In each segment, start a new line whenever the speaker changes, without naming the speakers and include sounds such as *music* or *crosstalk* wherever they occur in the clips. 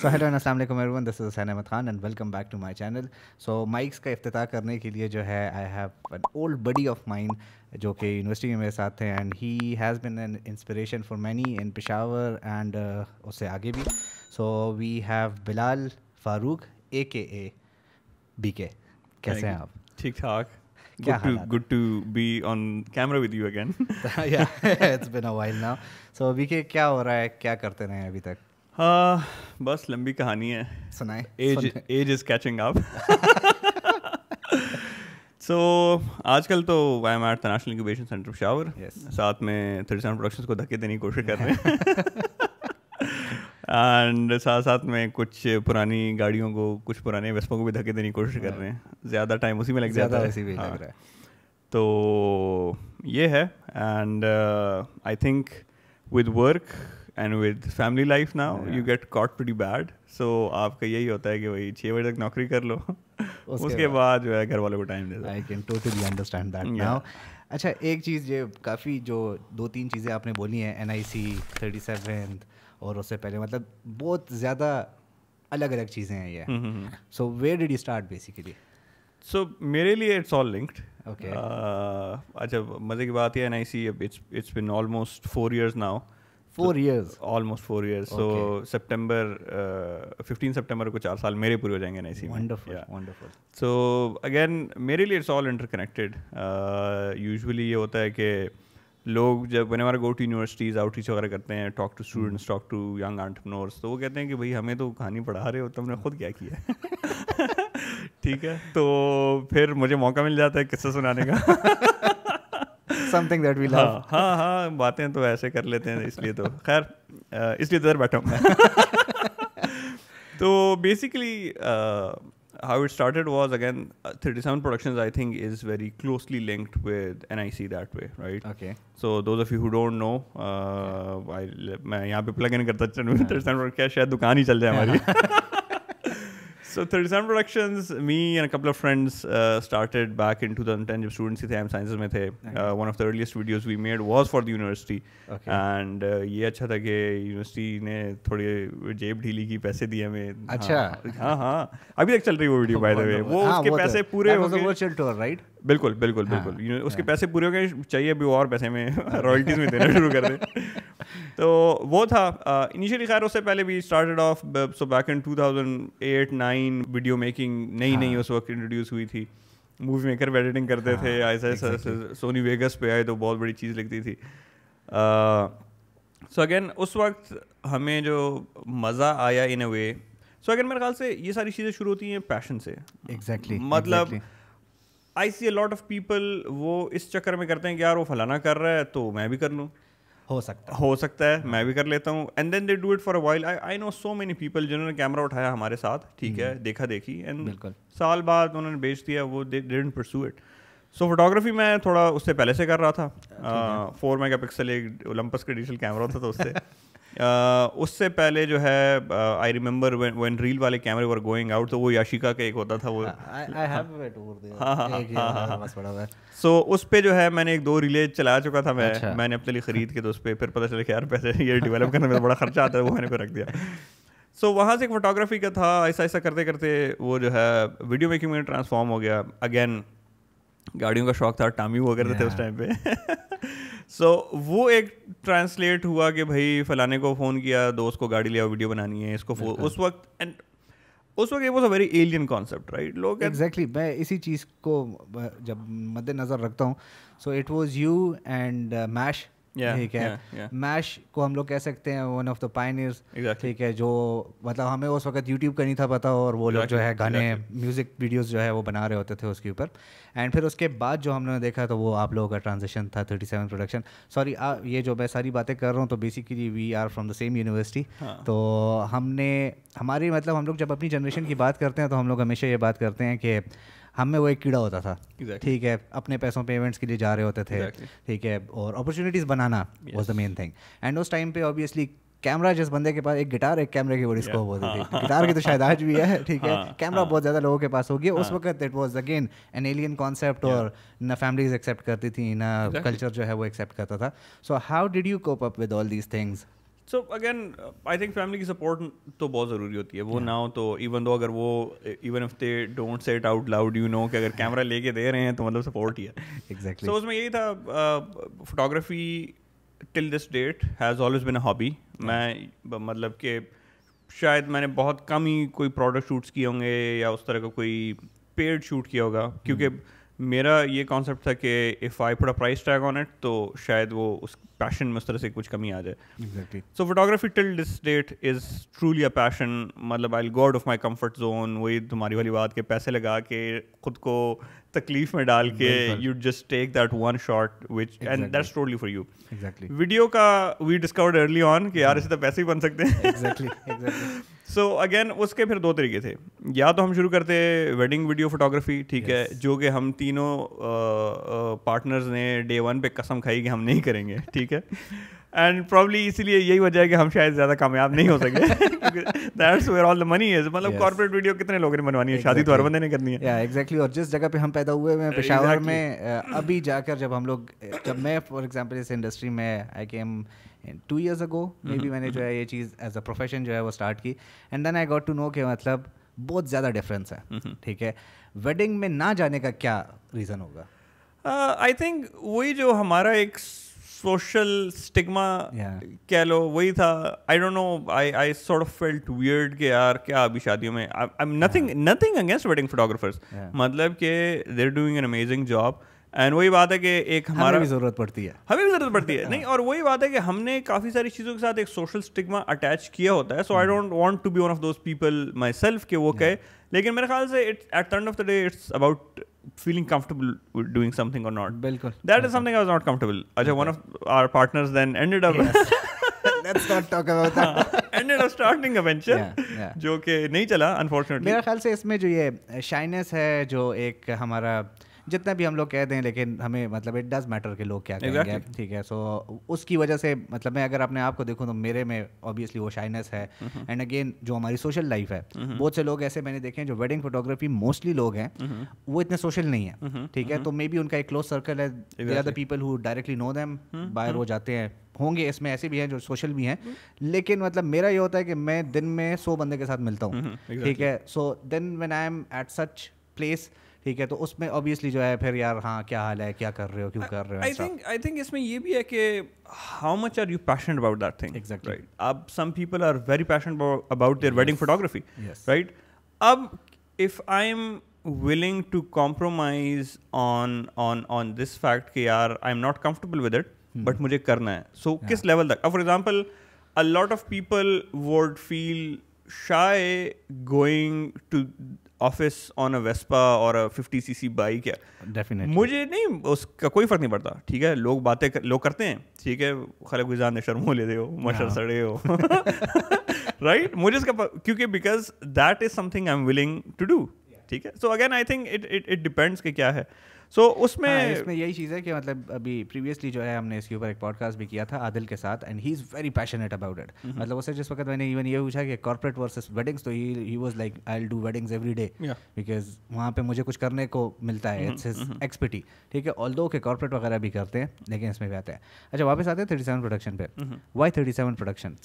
सो hello अस्सलाम वालेकुम everyone this is Hussain Ahmad Khan and welcome back to my channel so mics का अफ्ताह करने के लिए जो है I have an old buddy of mind जो कि यूनिवर्सिटी में मेरे साथ थे and he has been an inspiration for many in Peshawar and उससे आगे भी so
we have Bilal Farooq A K A B के कैसे हैं आप ठीक ठाक Good to, good to be on camera with you again. *laughs* yeah, *laughs*
it's been a while now. So, BK, क्या हो रहा है क्या करते रहे हैं अभी तक हाँ
बस लंबी कहानी है सुनाए age age is catching up so आजकल तो I am at the national incubation centre of Peshawar साथ में थर्टी सेवन प्रोडक्शन को धक्के देने की कोशिश कर रहे हैं एंड *laughs* साथ साथ में कुछ पुरानी गाड़ियों को कुछ पुराने वेस्पों को भी धक्के देने की कोशिश कर रहे हैं हाँ। ज़्यादा टाइम उसी में लग जाता है उसी में लग हाँ। रहा है तो ये है and I think with work and with family life now you get caught pretty bad so आपका यही होता है कि भाई छः बजे तक नौकरी कर लो *laughs* उसके बाद जो है घर वालों को टाइम दे I can totally understand that now अच्छा एक चीज़ ये काफ़ी जो दो
तीन चीज़ें आपने बोली हैं N I C thirty seven और उससे पहले मतलब बहुत ज़्यादा अलग अलग चीज़ें हैं ये so where did you start basically
so मेरे लिए इट्स ऑल लिंक्ड ओके अच्छा मज़े की बात है N I C it's been almost four years now four years almost four years so September fifteen September को चार साल मेरे पूरे हो जाएंगे नहीं इसी वंडरफुल सो अगेन मेरे लिए इट्स ऑल इंटरकनेक्टेड यूजुअली ये होता है कि लोग जब whenever go to universities outreach वगैरह करते हैं talk to students talk to young entrepreneurs तो वो कहते हैं कि भाई हमें तो कहानी पढ़ा रहे हो तुमने तो खुद क्या किया *laughs* *laughs* ठीक है तो फिर मुझे मौका मिल जाता है किस्सा सुनाने का *laughs* समथिंग दैट वी लव हां हां बातें तो ऐसे कर लेते हैं इसलिए तो खैर इसलिए तो इधर बैठा हूं तो basically how it started was again 37 productions I think is very closely linked with NIC that way right okay so those of you who don't know I मैं यहां पे प्लग इन करता चल 37 क्या शायद दुकान ही चल जाए हमारी so 37 productions me and a couple of friends uh, started back in 2010 jab students hi the हम sciences mein the okay. uh, one of the earliest videos we made was for the university okay. and uh, ये अच्छा था कि university ने थोड़ी जेब ढीली की पैसे दिए हमें अच्छा हाँ हाँ अभी तक चल रही वो वीडियो बाय द वे वो उसके पैसे पूरे हो गए right बिल्कुल बिल्कुल बिल्कुल उसके पैसे पूरे हो गए चाहिए अभी और पैसे में रॉयल्टीज में देना शुरू कर दें तो वो था इनिशियली uh, खैर उससे पहले भी started off so back in 2008 9 video making नई नई उस वक्त इंट्रोड्यूस हुई थी मूवी मेकर पर एडिटिंग करते थे ऐसा ऐसा सोनी वेगस पे आए तो बहुत बड़ी चीज़ लगती थी सो uh, अगेन उस वक्त हमें जो मज़ा आया इन अ वे सो अगेन मेरे ख्याल से ये सारी चीज़ें शुरू होती हैं पैशन से एग्जैक्टली मतलब I see a lot of people वो इस चक्कर में करते हैं कि यार वो फलाना कर रहा है तो मैं भी कर लूँ हो सकता है हो सकता है मैं भी कर लेता हूँ and then they do it for a while I I know so many people जिन्होंने कैमरा उठाया हमारे साथ ठीक है हम्म। देखा देखी एंड साल बाद उन्होंने बेच दिया वो they didn't pursue it so photography मैं थोड़ा उससे पहले से कर रहा था फोर मेगा पिक्सल एक ओलंपस का डिजिटल कैमरा होता था उससे *laughs* उससे पहले जो है आई रिमेम्बर व्हेन रील वाले कैमरे वर गोइंग आउट तो वो याशिका का एक होता था वो हाँ, हाँ, हाँ, सो उस पे जो है मैंने एक दो रिले चला चुका था मैं अच्छा। मैंने अपने लिए खरीद के तो उस पर फिर पता चला कि यार पैसे ये डेवलप करने में तो बड़ा खर्चा आता है वो मैंने फिर रख दिया सो so, वहाँ से एक फोटोग्राफी का था ऐसा ऐसा करते करते वो जो है वीडियो मेकिंग में ट्रांसफॉर्म हो गया अगेन गाड़ियों का शौक था टामी हुआ करते yeah. थे उस टाइम पे सो *laughs* so, वो एक ट्रांसलेट हुआ कि भाई फलाने को फ़ोन किया दोस्त को गाड़ी लिया वीडियो बनानी है इसको उस वक्त एंड उस वक्त was a very alien concept right लोग
एग्जैक्टली exactly, मैं इसी चीज़ को जब मद्देनज़र रखता हूँ so it was you and mash ठीक है मैश को हम लोग कह सकते हैं वन ऑफ द पाइनियर्स ठीक है जो मतलब हमें उस वक्त यूट्यूब का नहीं था पता और वो लोग जो है गाने म्यूजिक वीडियोस जो है वो बना रहे होते थे उसके ऊपर एंड फिर उसके बाद जो हमने देखा तो वो आप लोगों का ट्रांजेक्शन था थर्टी सेवन प्रोडक्शन सॉरी ये जो मैं सारी बातें कर रहा हूँ तो basically we are from the same university तो हमने हमारी मतलब हम लोग जब अपनी जनरेशन की बात करते हैं तो हम लोग हमेशा ये बात करते हैं कि हम में वो एक कीड़ा होता था exactly. ठीक है अपने पैसों पेमेंट्स के लिए जा रहे होते थे exactly. ठीक है और अपॉर्चुनिटीज़ बनाना was the main thing and उस टाइम पे ऑब्वियसली कैमरा जिस बंदे के पास एक गिटार एक कैमरे की बड़ी स्कोप होती थी गिटार हाँ। की तो शायद आज भी है ठीक है कैमरा हाँ, हाँ। बहुत ज़्यादा लोगों के पास हो गया उस वक्त it was again an alien concept और ना फैमिलीज एक्सेप्ट करती थी ना कल्चर जो है वो एक्सेप्ट करता था so how did you cope up with all these things
so again I think family की सपोर्ट तो बहुत ज़रूरी होती है वो yeah. ना हो तो इवन दो अगर वो even if they don't say it out loud you know कि अगर कैमरा लेके दे रहे हैं तो मतलब सपोर्ट ही है एग्जैक्टली सो उसमें यही था photography till this date has always been a hobby मैं मतलब कि शायद मैंने बहुत कम ही कोई प्रोडक्ट शूट्स किए होंगे या उस तरह का कोई पेड शूट किया होगा क्योंकि hmm. मेरा ये कॉन्सेप्ट था कि if I put a price tag on it तो शायद वो उस पैशन में उस तरह से कुछ कमी आ जाए so photography till this date is truly a passion मतलब I got of my comfort zone वही तुम्हारी वाली बात के पैसे लगा के खुद को तकलीफ में डाल के you just take that one shot which and that's totally for you exactly video का वी डिस्कवर्ड अर्ली ऑन कि यार इसे तो पैसे ही बन सकते हैं *laughs* सो अगेन उसके फिर दो तरीके थे या तो हम शुरू करते वेडिंग वीडियो फोटोग्राफी ठीक yes. है जो कि हम तीनों पार्टनर्स ने डे वन पे कसम खाई कि हम नहीं करेंगे ठीक है एंड प्रॉब्ली इसीलिए यही वजह है कि हम शायद ज़्यादा कामयाब नहीं हो सके that's where all the money is मतलब कॉर्पोरेट वीडियो कितने लोगों ने बनवानी है शादी तो हर बंदे ने करनी है या yeah, एग्जैक्टली exactly. और जिस जगह पे हम पैदा हुए हैं पेशावर exactly. में
अभी जाकर जब हम लोग जब मैं फॉर एग्जांपल इस इंडस्ट्री में I came two years ago maybe मैंने जो mm-hmm। है ये चीज़ एज अ प्रोफेशन जो है वो स्टार्ट की and then I got to know के मतलब बहुत ज़्यादा डिफरेंस है mm-hmm। ठीक है वेडिंग में ना जाने का क्या रीज़न होगा
आई uh, थिंक वही जो हमारा एक सोशल स्टिग्मा कह लो वही था I don't know I I sort of felt weird के यार क्या अभी शादियों में I am nothing nothing against wedding photographers मतलब कि they're doing an amazing job and वही बात है कि एक हमारा भी जरूरत पड़ती है हमें भी जरूरत पड़ती है *laughs* नहीं और वही बात है कि हमने काफ़ी सारी चीज़ों के साथ एक सोशल स्टिग्मा अटैच किया होता है so I don't want to be one of those people myself के वो कहे लेकिन मेरे ख्याल से it's at the end of the day it's about feeling comfortable with doing something or not. Bilkul. That is something I was not comfortable. Ajay, one of our partners then ended up. Yes. Let's not talk about that. ended up starting a venture yeah, yeah. जो कि नहीं चला unfortunately. मेरा
ख्याल से इसमें जो ये shyness है जो एक हमारा जितना भी हम लोग कहते हैं लेकिन हमें मतलब इट डज मैटर कि लोग क्या कहेंगे ठीक है सो उसकी वजह से मतलब मैं अगर अपने आप को देखूँ तो मेरे में ऑब्वियसली वो शाइनेस है एंड अगेन जो हमारी सोशल लाइफ है बहुत से लोग ऐसे मैंने देखे हैं जो वेडिंग फोटोग्राफी मोस्टली लोग हैं वो इतने सोशल नहीं है ठीक है तो मे बी उनका एक क्लोज सर्कल है they are the people who directly know them बाहर वो जाते हैं होंगे इसमें ऐसे भी हैं जो सोशल भी हैं हम्म। लेकिन मतलब मेरा ये होता है कि मैं दिन में सौ बंदे के साथ मिलता हूँ ठीक है so then when I am at such place ठीक है तो उसमें ऑब्वियसली
जो है फिर यार हाँ क्या हाल है क्या कर रहे हो क्यों कर रहे हो आई थिंक आई थिंक इसमें ये भी है कि how much are you passion about that thing exact right अब some people are very passion about their wedding photography right अब if I am willing to compromise on on on this fact कि यार I am not comfortable with it but मुझे करना है so so, yeah. किस level तक for example a lot of people would feel shy going to office on a Vespa और fifty C C bike या definitely मुझे नहीं उसका कोई फ़र्क नहीं पड़ता ठीक है लोग बातें कर, लोग करते हैं ठीक है खाले गुजार शर्मो ले दे हो मशर हाँ। सड़े हो राइट *laughs* मुझे इसका क्योंकि because that is something I am willing to do ठीक है so again I think it it it depends कि क्या है सो उसमें हाँ, इसमें यही चीज़ है कि मतलब अभी प्रीवियसली जो है हमने इसके ऊपर एक पॉडकास्ट भी किया था
आदिल के साथ and he is very passionate about it मतलब उसे जिस वक्त मैंने इवन ये पूछा कि कॉर्पोरेट वर्सेस वेडिंग्स तो he was like I'll do weddings every day because वहाँ पर मुझे कुछ करने को मिलता है इट्स एक्सपर्टी mm-hmm. mm-hmm. ठीक है ऑल दो के कॉर्पोरेट वगैरह भी करते हैं लेकिन इसमें भी आते हैं अच्छा वापस आते हैं थर्टी सेवन प्रोडक्शन पर वाई थर्टी सेवन प्रोडक्शन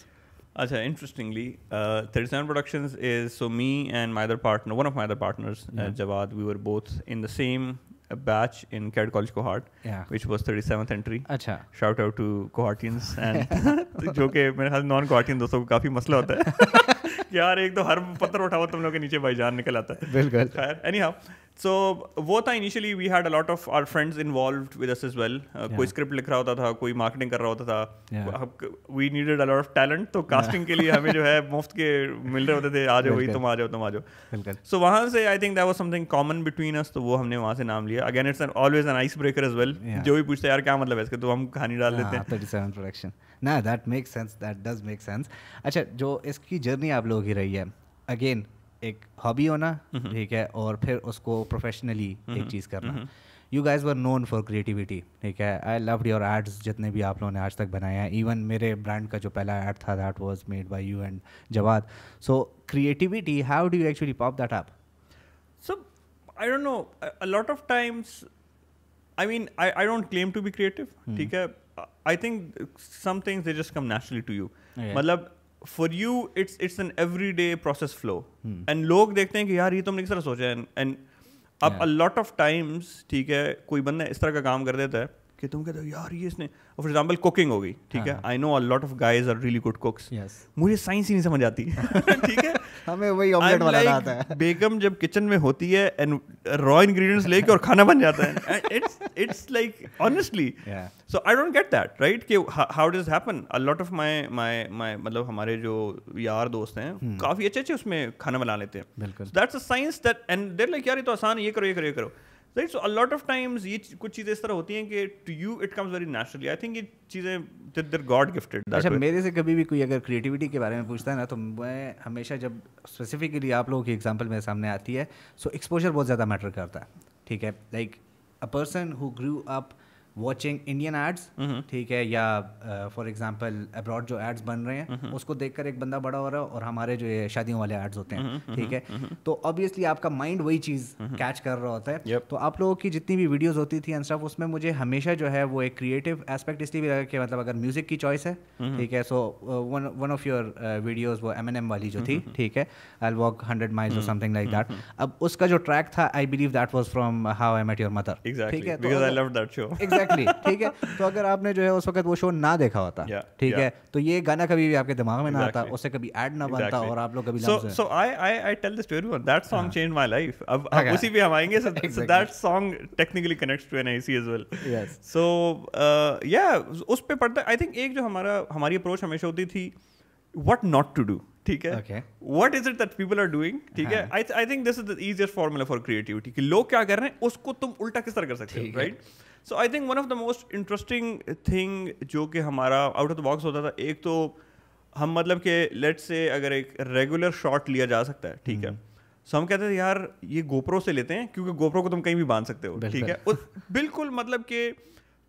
अच्छा interestingly thirty seven production is so me and my other partner one of my other partners Jawad we were both in the same a batch in Cadet College cohort, yeah. which was 37th entry. अच्छा. Shout out to cohortians and जो कि मेरे ख्याल non cohortian दोस्तों को काफी मसला होता है यार एक तो हर पत्थर उठाओ तुम लोग के नीचे भाईजान निकल आता है बिल्कुल खैर एनी हाउ सो वो था initially we had a lot of our friends involve with us as well कोई स्क्रिप्ट लिख रहा होता था कोई मार्केटिंग कर रहा होता था we needed a lot of talent तो कास्टिंग के लिए हमें जो है *laughs* मुफ्त के मिल रहे होते थे आ जाओ वही तुम आ जाओ तुम आ जाओ सो वहाँ से I think that was something common between us तो वो हमने वहाँ से नाम लिया again it's always an ice breaker as well जो भी पूछते यार क्या मतलब है इसके तो हम कहानी डाल हाँ, देते हैं प्रोडक्शन
ना that make sense that does make sense अच्छा जो इसकी जर्नी आप लोगों की रही है अगेन एक हॉबी होना ठीक है और फिर उसको प्रोफेशनली एक चीज़ करना you guys were known for creativity ठीक है आई लव योर एड्स जितने भी आप लोगों ने आज तक बनाए हैं इवन मेरे ब्रांड का जो पहला एड था that was made by you and Jawad so creativity how do you actually pop that up
so I don't know a lot of times I mean I I don't claim to be creative ठीक है I think some things they just come naturally to you मतलब for you it's it's an every day process flow and लोग देखते हैं कि यार ये तुमने तो किस तरह सोचा है एंड अब अ लॉट ऑफ टाइम्स ठीक है कोई बंदा इस तरह का काम कर देता है कि तुम कहते हो यार ये इसने फॉर एग्जाम्पल कुकिंग होगी ठीक है I know a lot of guys are really good cooks मुझे साइंस ही नहीं समझ आती *laughs* ठीक है हमें वही ऑमलेट वाला आता है बेगम जब किचन में होती है एंड रॉ इंग्रेडिएंट्स लेके और खाना बन जाता है it's it's like honestly so I don't get that right कि how does happen a lot of my my my मतलब हमारे जो यार दोस्त हैं हम्म। काफी अच्छे अच्छे उसमें खाना बना लेते हैं that's a science that and there like यार ये तो आसान ये करो ये करो ये करो right so a lot of times ये कुछ चीज़ें इस तरह होती हैं कि to you it comes very naturally I think ये चीज़ें देर गॉड गिफ्टेड अच्छा
मेरे से कभी भी कोई अगर क्रिएटिविटी के बारे में पूछता है ना तो मैं हमेशा जब स्पेसिफिकली आप लोगों की एग्जाम्पल मेरे सामने आती है सो एक्सपोजर बहुत ज़्यादा मैटर करता है ठीक है like a person who grew up watching Indian ads ठीक है या फॉर एग्जाम्पल अब्रॉड जो एड्स बन रहे हैं mm-hmm. उसको देखकर एक बंदा बड़ा हो रहा है और हमारे जो ये शादियों वाले एड्स होते हैं mm-hmm, mm-hmm, ठीक है तो ऑब्वियसली आपका माइंड वही चीज़ कैच कर रहा होता है तो आप लोगों की जितनी भी वीडियोज़ होती थी एंड उसमें मुझे हमेशा जो है वो एक क्रिएटिव एस्पेक्ट इसलिए भी लगा कि मतलब अगर म्यूज़िक की चॉइस है ठीक है so one of your videos वो एम एन एम वाली जो थी ठीक है आई वॉक हंड्रेड माइल्स और समथिंग लाइक दैट अब उसका जो ट्रैक था I believe that was from How I Met Your Mother ठीक है तो एग्जैक्टली ठीक है तो अगर आपने जो है उस वक्त वो शो ना देखा होता ठीक है तो ये गाना कभी भी आपके दिमाग में ना आता उससे कभी ऐड ना बनता और आप लोग कभी so so
I I I tell this to everyone that song change my life अब उसी पे हम आएंगे so that song technically connects to NIC as well so या उस पे पढ़ता आई थिंक एक जो हमारा हमारी अप्रोच हमेशा होती थी वट नॉट टू डू ठीक है what is it that people are doing ठीक है I I think this is the easiest formula for creativity कि लोग क्या कर रहे हैं उसको तुम उल्टा किस तरह कर सकते हो right right? So I think one of the most interesting thing जो कि हमारा आउट ऑफ द बॉक्स होता था एक तो हम मतलब कि लेट से अगर एक रेगुलर शॉट लिया जा सकता है ठीक है सो हम्म। हम कहते थे यार ये गोप्रो से लेते हैं क्योंकि गोप्रो को तुम कहीं भी बांध सकते हो ठीक है और बिल्कुल मतलब कि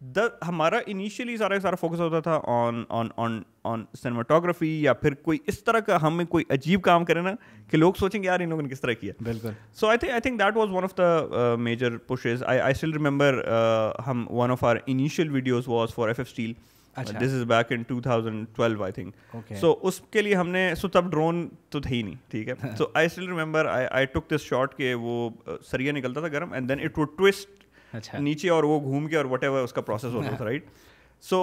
द हमारा इनिशियली सारा सारा फोकस होता था on on on on cinematography या फिर कोई इस तरह का हमें कोई अजीब काम करें ना कि लोग सोचेंगे यार इन लोगों ने किस तरह किया बिल्कुल so I think I think that was one of the major pushes I I still remember हम one of our initial videos was for F steel this is back in 2012 I think so उसके लिए हमने सो तब drone तो थे ही नहीं ठीक है so I still remember I I took this shot के वो uh, सरिया निकलता था गर्म and then it would twist अच्छा नीचे और वो घूम के और वट एवर उसका प्रोसेस होता था right so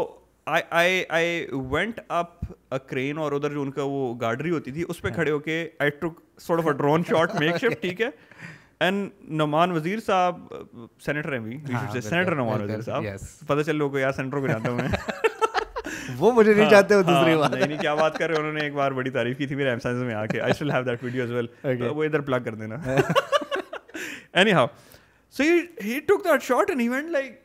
I I I went up a crane और उधर जो उनका वो गार्डरी होती थी उस पर हाँ। खड़े होके I took sort of a drone shot makeshift ठीक है एंड नमान वजीर साहब सेनेटर हैं भी सेनेटर नमान वजीर साहब पता चल लोग को यार सेनेटर को जानता हूँ *laughs* वो मुझे नहीं चाहते हाँ, हो हाँ, दूसरी बात नहीं, नहीं क्या बात कर रहे हैं उन्होंने एक बार बड़ी तारीफ की थी मेरे एमसाइज में आके I still have that video as well वो इधर प्लग कर देना  *laughs* anyhow So he, he took that shot and he went like,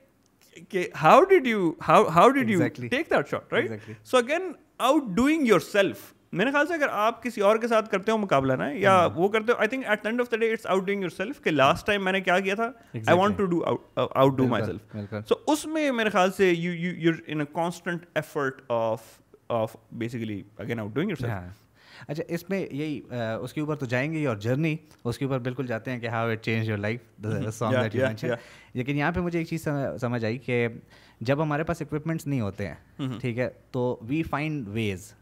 okay, how did you how how did exactly. you take that shot, right? Exactly. So again, out doing yourself. मेरे ख्याल से अगर आप किसी और के साथ करते हो मुकाबला ना या mm-hmm. वो करते हो I think at end of the day it's outdoing yourself कि लास्ट टाइम मैंने क्या किया था I want to do outdo myself so उसमें मेरे ख्याल से you you you in a constant effort of of basically again outdoing yourself अच्छा इसमें यही उसके ऊपर
तो जाएंगे और जर्नी उसके ऊपर बिल्कुल जाते हैं कि how it change your life लेकिन यहाँ पे मुझे एक चीज़ समझ आई कि जब हमारे पास इक्विपमेंट्स नहीं होते हैं mm-hmm. ठीक है तो वी फाइंड वेज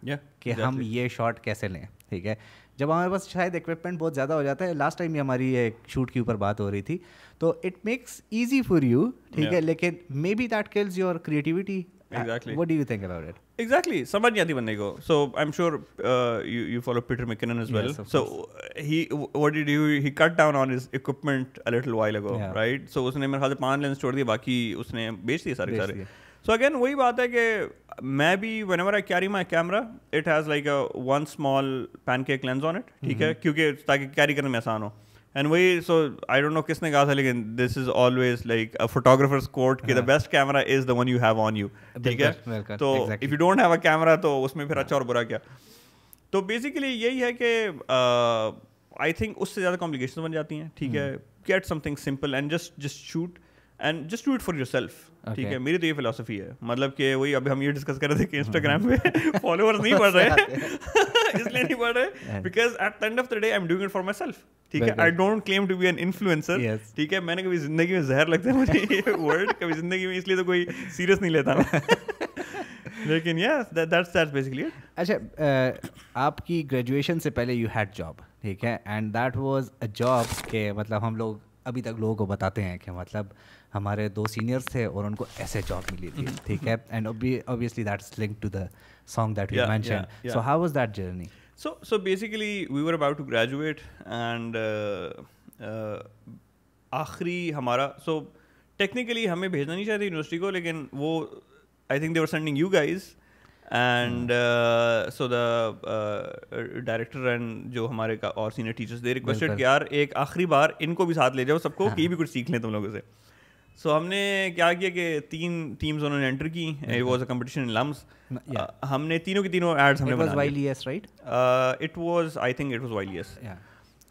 कि हम ये शॉट कैसे लें ठीक है जब हमारे पास शायद इक्विपमेंट बहुत ज़्यादा हो जाता है लास्ट टाइम ये हमारी एक शूट के ऊपर बात हो रही थी तो it makes easy for you ठीक है लेकिन maybe that kills your creativity Uh, exactly. What do you think about it?
Exactly, Samarjyati ko. So I'm sure uh, you you follow Peter McKinnon as well. Yes, so course. he what did he he cut down on his equipment a little while ago, yeah. right? So उसने मेरे ख्याल से पांच lens छोड़ दिए बाकी उसने बेच दिए सारे सारे. सो अगेन वही बात है कि मैं भी whenever I carry my camera it has like one small pancake lens on it ठीक है mm-hmm. क्योंकि ताकि carry करने में आसान हो एंड वही सो आई डोंट नो किसने कहा था लेकिन this is always like a photographers quote कि the best camera is the one you have on you ठीक है तो if you don't have a camera तो उसमें फिर हाँ। अच्छा और बुरा क्या तो बेसिकली यही है कि आई uh, थिंक उससे ज़्यादा कॉम्प्लिकेशन बन जाती हैं ठीक है get something simple and just just shoot and just do it for yourself ठीक है मेरी तो ये फिलोसफी है मतलब कि वही अभी हम ये डिस्कस कर रहे थे कि इंस्टाग्राम हम्म। पे फॉलोअर्स *laughs* नहीं बढ़ रहे *laughs* इसलिए नहीं पढ़ रहे because at the end of the day I am doing it for my self ठीक है I don't claim to be an influencer ठीक है मैंने कभी जिंदगी में जहर लगता है मुझे ये वर्ड कभी जिंदगी में इसलिए तो कोई सीरियस नहीं लेता मैं *laughs* लेकिन यस दैट्स दैट्स बेसिकली
अच्छा आपकी ग्रेजुएशन से पहले यू हैड जॉब ठीक है and that was a job के मतलब हम लोग अभी तक लोगों को बताते हैं कि मतलब हमारे दो सीनियर्स थे और उनको ऐसे जॉब मिली थी हम्म, ठीक हम्म, है and obviously that's link to the song that you yeah, mentioned. Yeah, yeah. so how was that journey?
So so basically, we were about to graduate, and आखरी हमारा so technically हमें भेजना नहीं चाहिए यूनिवर्सिटी को लेकिन वो I think they were sending you guys and hmm. uh, so the uh, director and जो हमारे का और सीनियर टीचर्स दे रिक्वेस्टेड कि यार एक आखिरी बार इनको भी साथ ले जाओ सबको हाँ. भी कुछ सीख लें तुम लोगों से सो हमने क्या किया कि तीन टीम्स उन्होंने एंटर की it was a competition in LUMS हमने तीनों के तीनों एड्स हमने बनाए बनाई वाईलीएस right it was I think it was वाईलीएस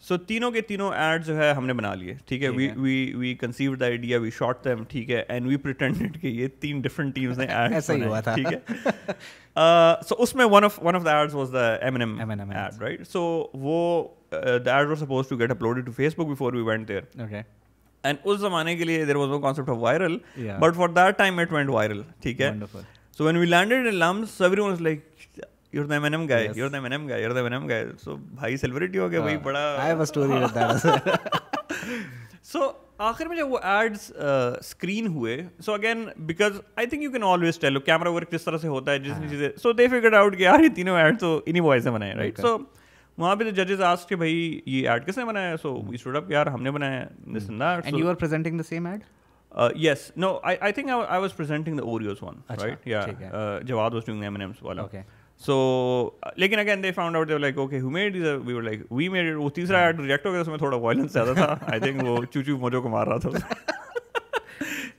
सो तीनों के तीनों एड्स जो है हमने बना लिए ठीक है we we we conceive the idea we shot them ठीक है एंड वी प्रिटेंडेड कि ये तीन डिफरेंट टीम्स ने एड्स *laughs* ऐसा ही हुआ था ठीक है सो *laughs* uh, उसमें one of one of the ads was the M&M M&M ad right so वो the ad was supposed to get uploaded to Facebook before we went there okay and उस जमाने के लिए there was no concept of viral but for that time it went viral ठीक है so when we landed in LUMS everyone like you're the guy yes. you're the guy you're the guy so celebrity हाँ. I have a story with that *laughs* so आखिर में जब वो ads screen uh, हुए so again because I think you can always camera work किस तरह से होता है चीज़ें सो दे फिगर आउट कि यार ये तीनों तो इन्हीं से बनाए राइट सो वहाँ पे तो जजेस आज के भाई ये एड किसने बनाया सो वी स्टूड अप यार हमने बनाया and you are presenting the same ad yes no I I think I was presenting the Oreos one right या Jawad was doing the M&Ms वाला ओके सो uh, लेकिन again they found out they like okay who made this we were like we made it वो तीसरा add hmm. Reject हो गया उसमें थोड़ा violence ज्यादा था आई थिंक वो चूचू मोजो को मार रहा था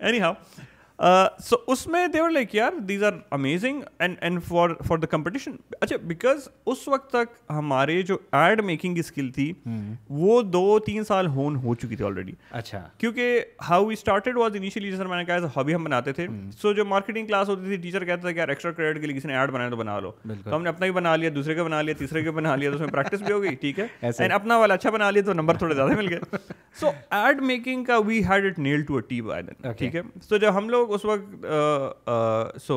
एनी हाउ *laughs* सो uh, उसमें देवर लाइक यार these are amazing and and for for the competition अच्छा बिकॉज उस वक्त तक हमारे जो एड मेकिंग की स्किल थी हम्म। वो दो तीन साल होन हो चुकी थी ऑलरेडी अच्छा क्योंकि how we started was initially जैसे मैंने कहा हॉबी हम बनाते थे सो हम्म। जो मार्केटिंग क्लास होती थी टीचर कहता था यार एक्स्ट्रा क्रेडिट के लिए किसी ने एड बनाया तो बना लो तो हमने अपना ही बना लिया दूसरे का बना लिया तीसरे का बना लिया तो उसमें प्रैक्टिस भी हो गई ठीक है एंड *laughs* अपना वाला अच्छा बना लिया तो नंबर थोड़े ज़्यादा मिल गए सो एड मेकिंग का we had it nail to a T by ठीक है सो जब हम लोग लोग उस वक्त so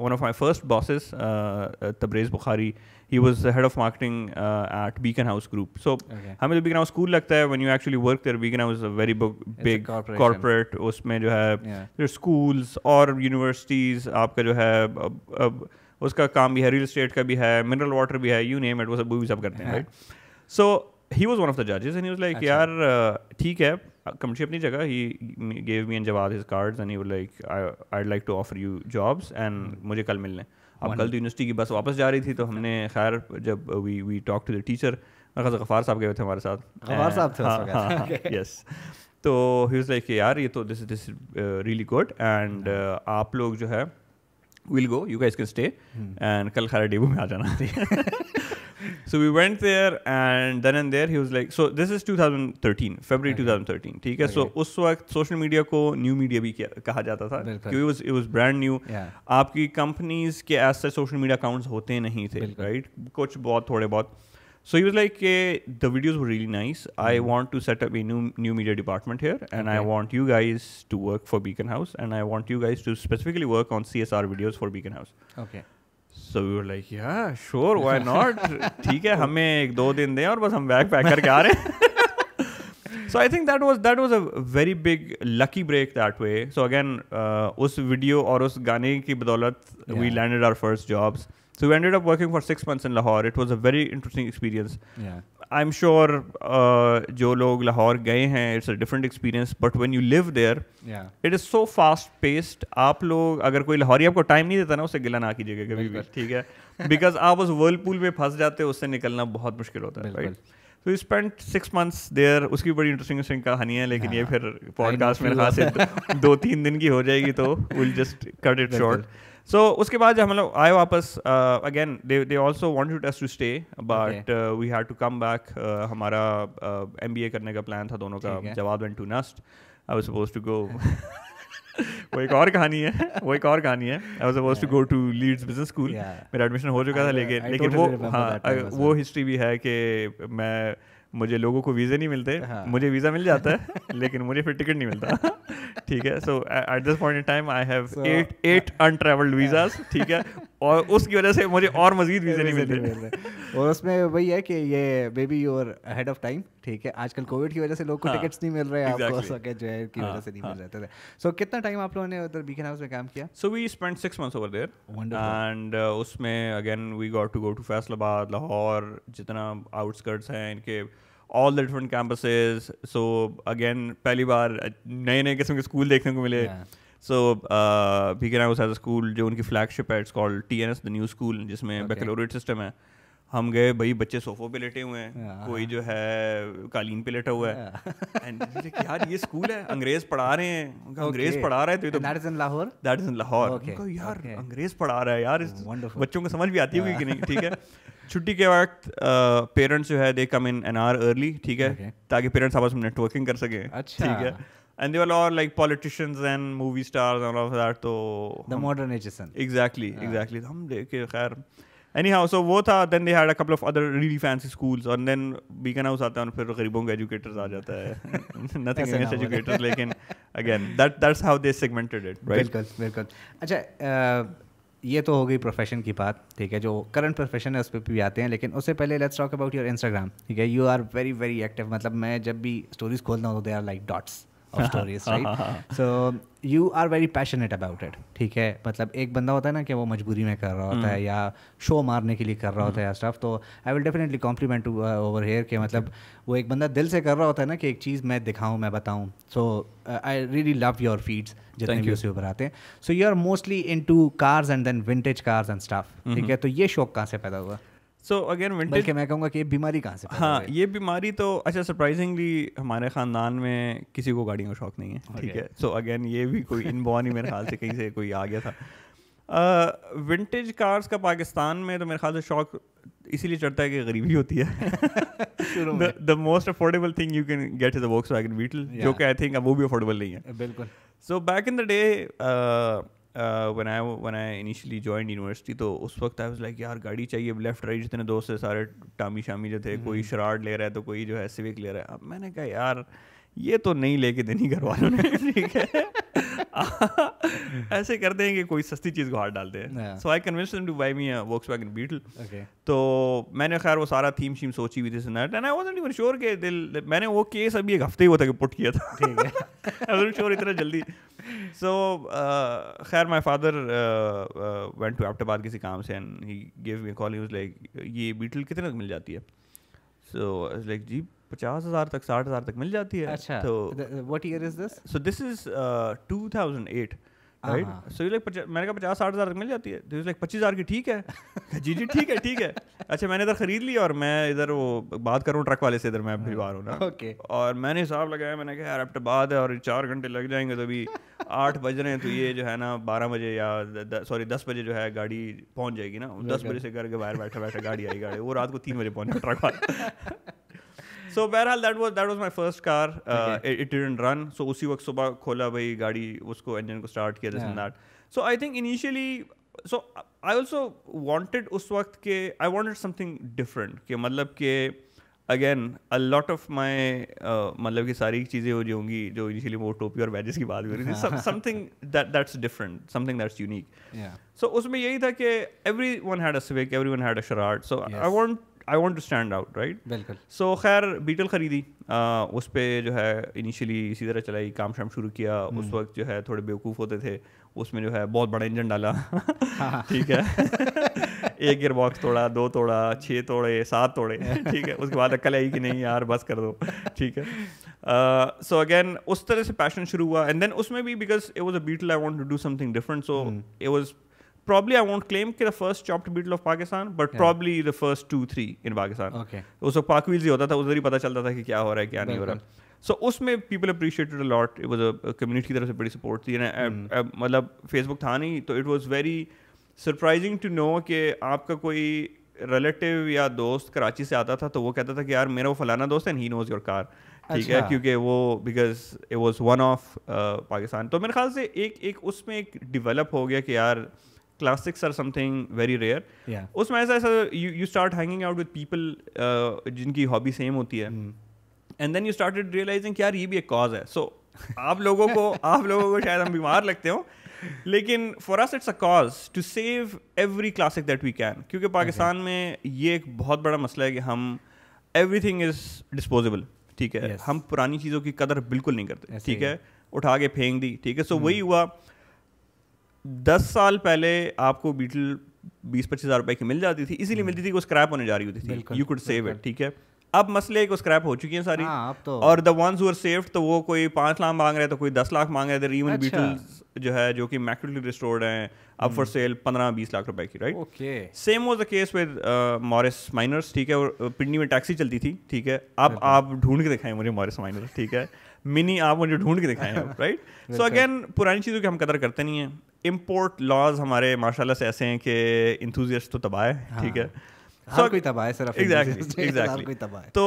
one of my first bosses Tabrez Bukhari he was head of marketing at Beacon House group so हमें जो बीकन हाउस स्कूल लगता है when you actually work there Beacon House very big corporate उसमें जो है स्कूल्स और यूनिवर्सिटीज़ आपका जो है उसका काम भी है रियल इस्टेट का भी है मिनरल वाटर भी है यू नेम इट वो सब वो भी सब करते हैं राइट हाँ। So he was one of the जजेस एंड लाइक यार ठीक है कमर्शी अपनी जगह he gave me and Jawad his cards and he like I like to offer you jobs and मुझे कल मिलने अब कल तो यूनिवर्सिटी की बस वापस जा रही थी तो हमने खैर जब we we talk to the teacher Ghaffar साहब गए थे हमारे साथ गफ़ार साहब थे यस हाँ, हाँ, हाँ, तो ही वाज लाइक यार ये तो this this really good and आप लोग जो है will go you guys can stay and कल खैर डेबू में आ जाना *laughs* *laughs* So we went there and then and there he was like, so this is 2013, February okay. 2013, Okay. So उस वक्त social media को new media भी कहा जाता था क्योंकि it was it was brand new. Yeah. आपकी कंपनीज के एज social media accounts होते नहीं थे, right? कुछ बहुत थोड़े बहुत So he was like, hey, the videos were really nice. Mm I mm-hmm. want to set up a new new media department here, and okay. I want you guys to work for Beacon House, and I want you guys to specifically work on CSR videos for Beacon House. Okay. So we like yeah sure why not ठीक है हमें एक दो दिन दें और बस हम बैग पैक करके आ रहे हैं so I think that was that was a very big lucky break that way so again उस वीडियो और उस गाने की बदौलत we landed our first jobs so we ended up working for six months in Lahore it was a very interesting experience I am sure जो लोग लाहौर गए हैं it's a different experience but when you live there it is so fast paced आप लोग अगर कोई लाहौरी आपको time नहीं देता ना उसे गिला ना कीजिएगा कभी भी ठीक है बिकॉज आप उस वर्लपूल में फंस जाते हो उससे निकलना बहुत मुश्किल होता है राइट तो you spend six months there उसकी बड़ी इंटरेस्टिंग इंटरेस्टिंग कहानी है लेकिन ये फिर पॉडकास्ट मेरे खास *laughs* दो तीन दिन की हो जाएगी तो will just cut it short so so, उसके बाद जब हम लोग आए वापस again they they also want us to stay but we had to come back हमारा एम uh, करने का प्लान था दोनों का Jawad went to NUST I was suppose to go वो एक और कहानी है वो एक और कहानी है I was suppose to go to Leeds business school मेरा एडमिशन हो चुका था लेकिन लेकिन वो हाँ वो हिस्ट्री भी है कि मैं मुझे लोगों को वीज़े नहीं मिलते हाँ. मुझे वीज़ा मिल जाता है *laughs* लेकिन मुझे फिर टिकट नहीं मिलता ठीक है so at this point in time I have at at untravelled visas ठीक है और उसकी वजह से मुझे और मजीद वीज़े नहीं मिल
और उसमें वही है कि ये baby your head of time ठीक है आजकल कोविड की वजह से लोग को टिकट्स हाँ। नहीं मिल रहे हैं आपको सके जो है की हाँ, वजह से नहीं हाँ। मिल रहे थे सो कितना टाइम आप लोगों ने उधर बीकन हाउस में काम किया
so we spend six months over there and उसमें again we got to go to Faisalabad Lahore जितना आउटस्कर्ट्स हैं इनके all the different campuses so again पहली बार नए नए किस्म के स्कूल देखने को मिले सो भी भीगना उस स्कूल जो उनकी फ्लैगशिप है it's called T N S the new school जिसमें बेकलोरेट सिस्टम है हम गए भाई बच्चे सोफों पे लेटे हुए हैं कोई जो है कालीन पे लेटा हुआ है एंड यार ये स्कूल है अंग्रेज पढ़ा रहे हैं अंग्रेज पढ़ा रहे है तो ये तो that is in Lahore that is in Lahore यार अंग्रेज पढ़ा रहा है यार oh, बच्चों को समझ भी आती होगी कि नहीं ठीक है *laughs* छुट्टी के वक्त पेरेंट्स जो है they come in an hour early ठीक है ताकि पेरेंट्स आपस में नेटवर्किंग कर सकें अच्छा ठीक है and they were all like politicians and movie stars and all of that तो the modernization exactly yeah. exactly हम देखे खैर anyhow so वो था then they had a couple of other really fancy schools and then Beacon House आता है और फिर गरीबों का एजुकेटर्स आ जाता है nothing against educators लेकिन again that that's how they segmented it right बिल्कुल बिल्कुल अच्छा ये तो हो गई प्रोफेशन की बात
ठीक है जो करंट प्रोफेशन है उस पर भी आते हैं लेकिन उससे पहले let's talk about your Instagram ठीक है you are very very active मतलब मैं जब भी स्टोरीज खोलता हूँ they are like dots of stories right so you are very passionate about it ठीक है मतलब एक बंदा होता है ना कि वो मजबूरी में कर रहा होता है हम्म। या शो मारने के लिए कर रहा होता है या स्टफ हम्म। तो I will definitely compliment over here के मतलब वो एक बंदा दिल से कर रहा होता है ना कि एक चीज़ मैं दिखाऊँ मैं बताऊँ so I really love your feeds जितने भी उसे ऊपर आते हैं so you are mostly into cars and then vintage cars and stuff ठीक है तो ये शौक कहाँ से पैदा हुआ
सो अगेन विंटेज
मैं कहूँगा कि ये बीमारी कहाँ
से हाँ ये बीमारी तो अच्छा सरप्राइजिंगली हमारे ख़ानदान में किसी को गाड़ियों का शौक नहीं है ठीक okay. है सो so, अगेन ये भी कोई इनबॉर्न *laughs* ही मेरे ख्याल से कहीं से कोई आ गया था विंटेज uh, कार्स का पाकिस्तान में तो मेरे ख्याल से शौक इसीलिए चढ़ता है कि गरीबी होती है the most affordable thing you can get is a Volkswagen Beetle जो कि आई थिंक अब वो भी अफोर्डेबल नहीं है बिल्कुल so back in the day when I when I initially join university तो उस वक्त आई वाज लाइक यार गाड़ी चाहिए लेफ्ट राइट जितने दोस्त थे सारे टामी शामी जो थे कोई हम्म। शराड ले रहा है तो कोई जो है सिविक ले रहा है अब मैंने कहा यार ये तो नहीं लेके देनी घर वालों ने *laughs* ठीक है ऐसे करते हैं कि कोई सस्ती चीज़ को हाथ डालते हैं so I convince to buy me Volkswagen Beetle तो मैंने खैर वो सारा थीम शीम सोची हुई थी सुनाट and I was even sure के दिल मैंने वो केस अभी एक हफ्ते ही होता कि पुट किया था ठीक है आई *laughs* श्योर इतना जल्दी सो uh, खैर my father went to Abbottabad किसी काम से and he give me call use like ये बीटल कितने तक मिल जाती है सो लाइक जी पचास हज़ार तक साठ हज़ार तक मिल जाती है अच्छा तो what year is this so this is two thousand eight right हाँ, हाँ। सो लाइक मैंने कहा पचास साठ हज़ार मिल जाती है तो लाइक पच्चीस हज़ार की ठीक है *laughs* जी जी ठीक है ठीक है अच्छा मैंने इधर खरीद लिया और मैं इधर वो बात करूँ ट्रक वाले से इधर मैं भिजवा रहा हूँ ओके और मैंने हिसाब लगाया मैंने कहा यार अब तो बाद है और चार घंटे लग जाएंगे तो अभी *laughs* आठ बज रहे हैं तो ये जो है ना बारह बजे या सॉरी दस बजे जो है गाड़ी पहुँच जाएगी ना दस बजे से घर के बाहर बैठे बैठे गाड़ी आई गाड़ी वो रात को तीन बजे पहुँचा ट्रक वाला *laughs* सो बहरहाल that was that was my first car it didn't run so उसी वक्त सुबह खोला भाई गाड़ी उसको इंजन को स्टार्ट किया this and that so I think initially so I also wanted उस वक्त के आई वॉन्टेड समथिंग डिफरेंट कि मतलब के again a lot of my मतलब कि सारी चीज़ें हो जी होंगी जो इनिशियली वो टोपी और बैजेस की बात हो रही थी something that that's different something that's unique so उसमें यही था कि everyone had a Civic everyone had a Charade so I want I want to stand out right बिल्कुल सो खैर बीटल ख़रीदी उस पर जो है इनिशियली इसी तरह चलाई काम शाम शुरू किया हम्म। उस वक्त जो है थोड़े बेवकूफ़ होते थे उसमें जो है बहुत बड़ा इंजन डाला हाँ। *laughs* ठीक है *laughs* एक गियर बॉक्स तोड़ा दो तोड़ा छः तोड़े सात तोड़े *laughs* ठीक है उसके बाद अक्ल आई कि नहीं यार बस कर दो ठीक है सो uh, अगेन so उस तरह से पैशन शुरू हुआ एंड देन उसमें भी because it was a Beetle I want to do something different so it was probably I won't claim the first chopped beetle of Pakistan, but yeah. probably the first two three in Pakistan. Okay. उस वक्त पाकवील ही होता था उधर ही पता चलता था कि क्या हो रहा है क्या नहीं हो रहा है सो उसमें people appreciated lot it was a community की तरफ से बड़ी सपोर्ट थी uh, hmm. uh, मतलब फेसबुक था नहीं तो it was very surprising to know कि आपका कोई रिलेटिव या दोस्त कराची से आता था तो वो कहता था कि यार मेरा वो फलाना दोस्त है ही नोज योर कार ठीक है अच्छा। क्योंकि वो because it was one of Pakistan तो मेरे ख्याल से एक एक उसमें एक डिवेलप हो गया कि यार classics are something very rare उसमें ऐसा ऐसा you start hanging out with people जिनकी हॉबी सेम होती है. And then you start realizing यार ये भी एक कॉज है. So आप लोगों को *laughs* आप लोगों को शायद हम बीमार लगते हो लेकिन for us it's a cause to save every classic that we can क्योंकि पाकिस्तान okay. में ये एक बहुत बड़ा मसला है कि हम एवरी थिंग इज डिस्पोजेबल ठीक है yes. हम पुरानी चीज़ों की कदर बिल्कुल नहीं करते ठीक है उठा के फेंक दी ठीक है सो so hmm. वही हुआ दस साल पहले आपको बीटल बीस पच्चीस हज़ार रुपए की मिल जाती थी इसीलिए हम्म। मिलती थी कि वो स्क्रैप होने जा रही होती थी यू कुड सेव इट ठीक है अब मसले है स्क्रैप हो चुकी है सारी आ, हाँ, तो और द वंस हुर सेव्ड तो वो कोई पांच लाख मांग रहे तो कोई दस लाख मांग रहे थे इवन बीटल्स जो है जो कि मैक्टली रिस्टोर्ड हैं अब फॉर सेल हम्म। पंद्रह बीस लाख रुपए की right okay same was the case with Morris Minors ठीक है और uh, पिंडी में टैक्सी चलती थी ठीक है अब आप ढूंढ के दिखाएं मुझे मॉरिस माइनर्स ठीक है मिनी आप मुझे ढूंढ के दिखाएं राइट सो अगेन पुरानी चीज़ों की हम कदर करते नहीं हैं इम्पोर्ट लॉज हमारे माशाल्लाह से ऐसे हैं कि इंथुजियस्ट तो तबाह है हाँ। ठीक है so, कोई तबाह है सिर्फ एग्जैक्टली *laughs* एग्जैक्टली तो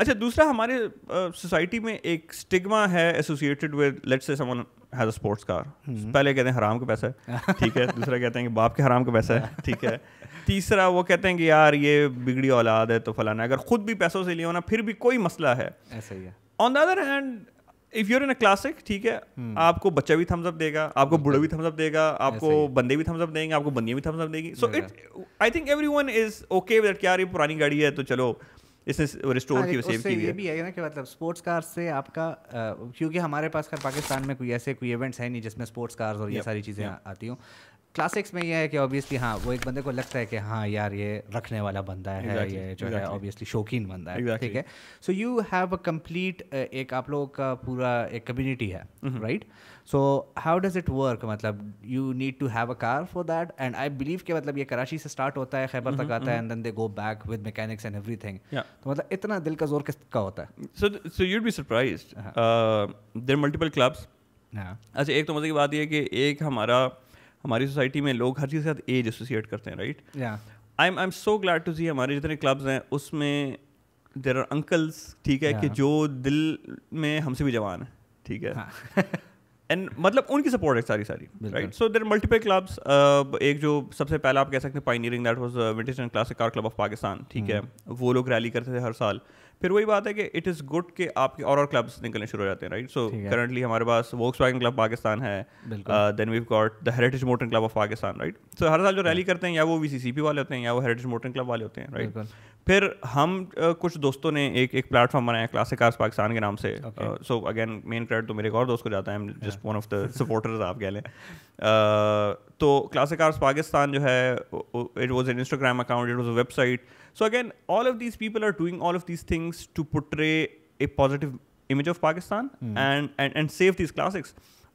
अच्छा दूसरा हमारे सोसाइटी में एक स्टिग्मा है associated with let's say someone has a sports car पहले कहते हैं हराम का पैसा है *laughs* ठीक है दूसरा कहते हैं कि बाप के हराम का पैसा है *laughs* ठीक है तीसरा वो कहते हैं कि यार ये बिगड़ी औलाद है तो फलाना अगर खुद भी पैसों से लिए होना फिर भी कोई मसला है ऐसा ही है on the other hand if you're in a classic ठीक है hmm. आपको बच्चा भी थम्सअप देगा आपको okay. बूढ़ा भी थम्सअप देगा आपको बंदे भी थम्सअप देंगे आपको बंदियां भी थम्सअप देंगी so it I think everyone is okay with यार ये पुरानी गाड़ी है तो चलो इसने रिस्टोर हाँ, की सेव की ये
भी है ना कि मतलब स्पोर्ट्स कार से आपका क्योंकि हमारे पास खैर पाकिस्तान में कोई ऐसे कोई इवेंट्स है नहीं जिसमें स्पोर्ट्स कार्स और ये सारी चीज़ें आती हूँ क्लासिक्स में ये है कि ऑब्वियसली हाँ वो एक बंदे को लगता है कि हाँ यार ये रखने वाला बंदा है exactly, ये जो exactly. है ऑब्वियसली शौकीन बंदा है exactly. ठीक है so you have a complete एक आप लोगों का पूरा एक कम्युनिटी है right so how does it work मतलब you need to have a car for that and I believe के मतलब ये कराची से स्टार्ट होता है खैबर mm-hmm, तक आता mm-hmm. है and then they go back with mechanics and everything तो मतलब इतना दिल का जोर किसका
होता है so so you'd be surprise there multiple clubs अच्छा एक तो मज़े की बात यह कि एक हमारा हमारी सोसाइटी में लोग हर चीज़ के साथ एज एसोसिएट करते हैं right I am I am so glad to see हमारे जितने क्लब्स हैं उसमें देर आर अंकल्स ठीक है कि जो दिल में हमसे भी जवान है ठीक है एंड हाँ। मतलब उनकी सपोर्ट है सारी सारी right so there multiple clubs एक जो सबसे पहला आप कह सकते हैं pioneering that was vintage and classic car club of Pakistan ठीक है हम्म। वो लोग रैली करते थे हर साल uh, फिर वही बात है कि इट इज़ गुड कि आपके और और क्लब्स निकलने शुरू हो जाते हैं राइट सो करंटली हमारे पास वोक्स वैगन क्लब पाकिस्तान है then we got the heritage motor club of Pakistan right so हर साल जो रैली करते हैं या वो वी वाले होते हैं या वो हेरिटेज मोटर क्लब वाले होते हैं राइट फिर हम uh, कुछ दोस्तों ने एक एक प्लेटफॉर्म बनाया क्लासिक कार्स पाकिस्तान के नाम से सो अगेन मेन क्रेडिट तो मेरे एक और दोस्त को जाता है just one of the supporters आप कह लें uh, तो क्लासिक कार्स पाकिस्तान जो है it was an Instagram account it was a website So again, all of these people are doing all of these things to portray a positive image of Pakistan mm. and, and and save these classics.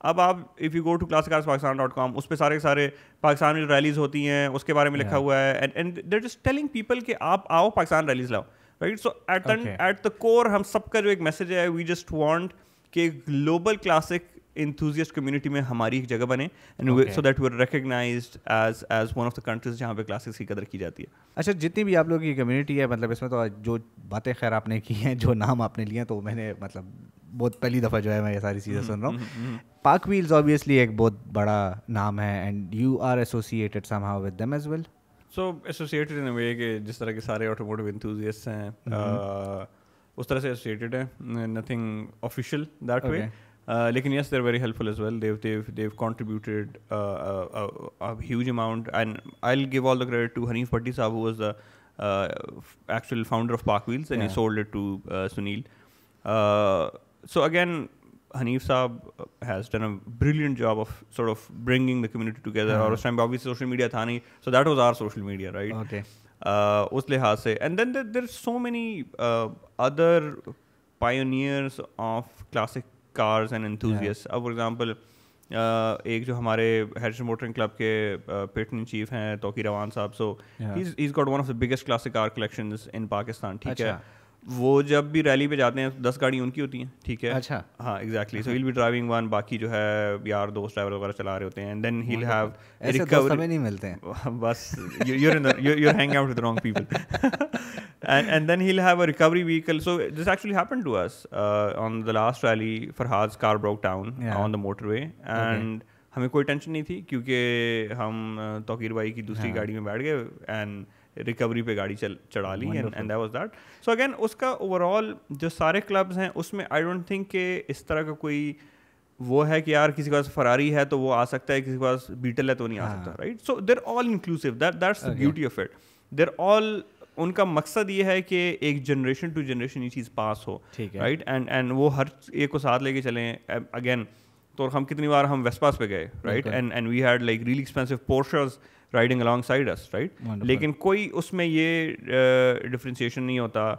अब आप if you go to classic Pakistan dot com उस पर सारे सारे पाकिस्तान में जो rallies होती हैं उसके बारे में yeah. लिखा हुआ है and and there just telling people कि आप आओ पाकिस्तान रैलीज लाओ right so at at the core हम सबका जो एक मैसेज है वी जस्ट वांट कि ग्लोबल क्लासिक इंथ्यूजियस्ट कम्युनिटी में हमारी एक जगह बने so that we are recognise as as one of the countries जहाँ पे क्लासेस की कदर की जाती है अच्छा जितनी भी आप लोग की कम्युनिटी है मतलब इसमें तो जो बातें खैर
आपने की हैं जो नाम आपने लिए हैं तो मैंने मतलब बहुत पहली दफ़ा जो है मैं ये सारी चीज़ें हम्म, सुन रहा हूँ पाक व्हील्स ऑब्वियसली एक बहुत बड़ा नाम है and you are associated somehow with them as well
so associated in way कि जिस तरह के सारे ऑटोमोटिव इंथ्यूजियस्ट हैं हम्म, हम्म। uh, उस तरह से एसोसिएटेड है nothing official that way Uh, like yes, they're very helpful as well. They've they've they've contributed uh, uh, a, huge amount, and I'll give all the credit to Hanif Patti who was the uh, actual founder of Park Wheels, and he sold it to Sunil. so again, Hanif Saab has done a brilliant job of sort of bringing the community together. Mm-hmm. time, obviously, social media thani, so that was our social media, right? Okay. Uh, उस लिहाज से and then there so many other pioneers of classic cars and enthusiasts. अब for for uh, एक जो हमारे heritage motoring club के patron uh, chief हैं तोकी रवान साहब so is got one of the biggest classic car collection in Pakistan ठीक है अच्छा। वो जब भी रैली पे जाते हैं दस गाड़ी उनकी होती हैं ठीक है अच्छा हाँ exactly so will be driving one बाकी जो है यार दोस्त ड्राइवर वगैरह चला रहे होते हैं देन ही हैव रिकवरी नहीं मिलते हैं *laughs* बस you you hang out with wrong people and, and then he'll have a recovery vehicle. So this actually happened to us uh, on the last rally. Farhad's car broke down yeah. on the motorway, and okay. हमें कोई tension नहीं थी क्योंकि हम तोकीर भाई की दूसरी गाड़ी में बैठ गए एंड रिकवरी पे गाड़ी चल चढ़ा ली and and that was that so again उसका ओवरऑल जो सारे क्लब्स हैं उसमें आई डोंट थिंक कि इस तरह का कोई वो है कि यार किसी के पास फरारी है तो वो आ सकता है किसी के पास बीटल है तो नहीं आ सकता right so there all inclusive that that's the beauty of it there all उनका मकसद ये है कि एक जनरेशन टू जनरेशन ये चीज़ पास हो ठीक है राइट एंड एंड वो हर एक को साथ लेके चलें अगेन तो हम कितनी बार हम वेस्पास पे गए right and and we had like really expensive Porsches riding alongside us right लेकिन कोई उसमें ये डिफ्रेंशिएशन uh, नहीं होता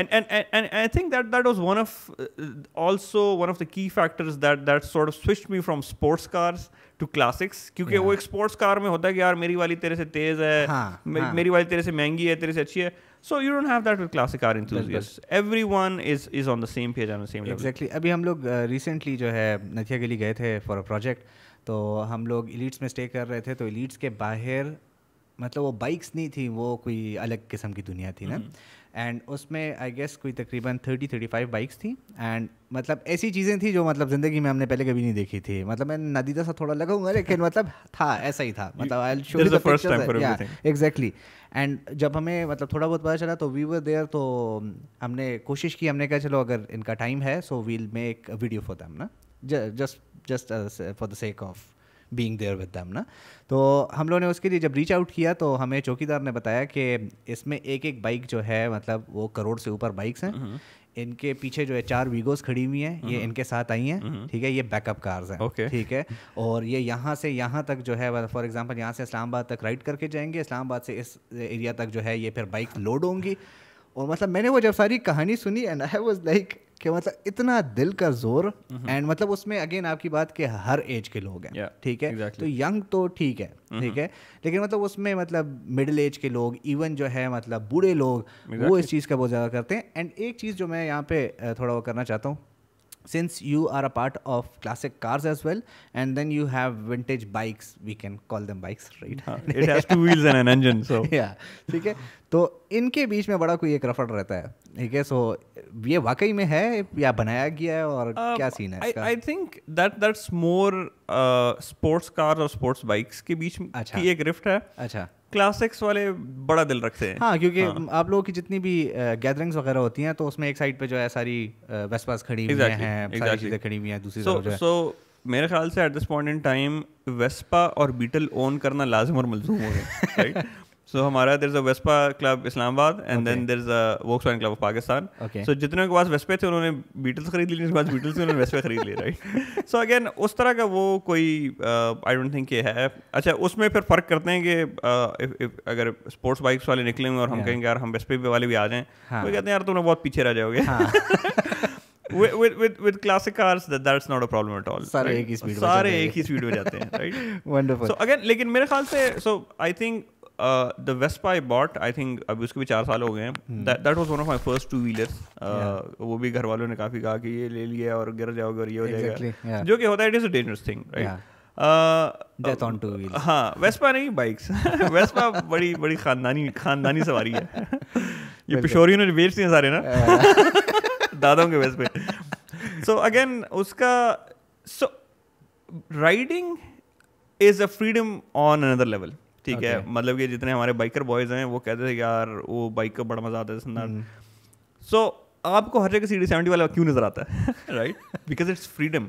and and and, and I think that that was one of uh, also one of the key factors that that sort of switched me from sports cars to classics क्योंकि वो एक sports car में होता है कि यार मेरी वाली तेरे से तेज है हाँ, हाँ। मेरी वाली तेरे से महंगी है तेरे से अच्छी है so you don't have that with classic car enthusiast everyone is is on the same page on the same level exactly
अभी हम लोग रिसेंटली uh, जो है नथिया के लिए गए थे फॉर अ प्रोजेक्ट तो हम लोग इलीट्स में स्टे कर रहे थे तो इलीट्स के बाहर मतलब वो बाइक्स नहीं थी वो कोई अलग किस्म की दुनिया थी ना mm-hmm. एंड उसमें आई गेस कोई तकरीबन थर्टी थर्टी फाइव बाइक्स थी एंड मतलब ऐसी चीज़ें थी जो मतलब ज़िंदगी में हमने पहले कभी नहीं देखी थी मतलब मैं नदीदा सा थोड़ा लगाऊंगा लेकिन मतलब था ऐसा ही था मतलब आई शो एग्जैक्टली एंड जब हमें मतलब थोड़ा बहुत पता चला तो वी वर देयर तो um, हमने कोशिश की हमने कहा चलो अगर इनका टाइम है so we'll make video for them ना just just for the sake of being there with them ना तो हम लोगों ने उसके लिए जब रीच आउट किया तो हमें चौकीदार ने बताया कि इसमें एक एक बाइक जो है मतलब वो करोड़ से ऊपर बाइक्स हैं हम्म। इनके पीछे जो है चार वीगोस खड़ी हुई हैं ये हम्म। इनके साथ आई हैं हम्म। ठीक है ये बैकअप कार्स हैं ठीक है और ये यहाँ से यहाँ तक जो है फॉर एग्जांपल यहाँ से इस्लामाबाद तक राइड करके जाएंगे इस्लामाबाद से इस एरिया तक जो है ये फिर बाइक लोड होंगी और मतलब मैंने वो जब सारी कहानी सुनी एंड आई वाज लाइक कि मतलब इतना दिल का जोर एंड मतलब उसमें अगेन आपकी बात कि हर एज के लोग हैं ठीक है, yeah, है? Exactly. तो यंग तो ठीक है ठीक mm-hmm. है लेकिन मतलब उसमें मतलब मिडिल एज के लोग इवन जो है मतलब बूढ़े लोग exactly. वो इस चीज़ का बहुत ज़्यादा करते हैं एंड एक चीज़ जो मैं यहाँ पे थोड़ा वो करना चाहता हूँ since you are a part of classic cars as well and then you have vintage bikes we can call them bikes right uh, it has
two wheels and an engine so
yeah ठीक है तो इनके बीच में बड़ा कोई एक रफड़ रहता है ठीक है सो ये वाकई में है या बनाया गया है और uh, क्या सीन है I
think that that's more sports car और स्पोर्ट्स बाइक्स के बीच अच्छा, की एक रिफ्ट है अच्छा क्लासिक्स वाले बड़ा दिल रखते हैं हाँ क्योंकि हाँ.
आप लोगों की जितनी भी गैदरिंग्स वगैरह होती हैं तो उसमें एक साइड पे जो है सारी पास खड़ी हुई हैं exactly. सारी चीज़ें खड़ी हुई हैं दूसरी so, जो है सो
so, मेरे ख्याल से at this point in time Vespa और बीटल ओन करना लाजम और मलजूम हो गया राइट *laughs* सो हमारा there a Vespa club Islamabad and then there a Volkswagen club of Pakistan so जितने के पास वेस्पे थे उन्होंने बीटल्स खरीद ली पास बीटल्स थे उन्होंने वेस्पे खरीद लिए राइट सो अगेन उस तरह का वो कोई आई डोंट थिंक ये है अच्छा उसमें फिर फ़र्क करते हैं कि uh, अगर स्पोर्ट्स बाइक्स वाले निकलेंगे और हम कहेंगे यार हम वेस्पे वाले भी आ जाएँ तो हाँ। कहते हैं यार तुम बहुत पीछे रह जाओगे हाँ। *laughs* सारे एक ही स्पीड में जाते हैं *laughs* लेकिन मेरे ख्याल से so I think the west I bought I think अभी उसके भी चार साल हो गए हैं that was one of my first two wheelers वो भी घर वालों ने काफ़ी कहा कि ये ले लिया और गिर जाओगे और ये हो जाएगा exactly, yeah. जो कि होता है it is a dangerous thing death on two wheel हाँ वेस्पा नहीं बाइक्स वेस्पा *laughs* बड़ी बड़ी खानदानी खानदानी सवारी है ये पिशोरियों ने बेच दिए सारे ना *laughs* दादों के वेस्पे सो अगेन उसका so riding is a freedom on another level ठीक है मतलब कि जितने हमारे बाइकर बॉयज़ हैं वो कहते थे यार वो बाइक का बड़ा मज़ा आता है सो हम्म। आपको हर जगह सी डी सेवेंटी वाला क्यों नज़र आता है राइट बिकॉज इट्स फ्रीडम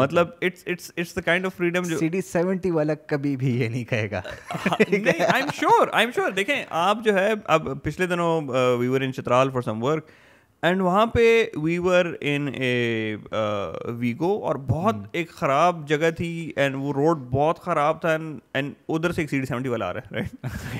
मतलब it's it's it's the kind of freedom जो सीडी
सेवेंटी वाला कभी भी ये नहीं कहेगा *laughs* हाँ,
नहीं I am sure I am sure देखें आप जो है अब पिछले दिनों we were in Chitral for some work and वहाँ पे we were in A we go और बहुत hmm. एक ख़राब जगह थी एंड वो रोड बहुत ख़राब था एंड एंड उधर से एक सीडी सेवेंटी वाला आ रहा है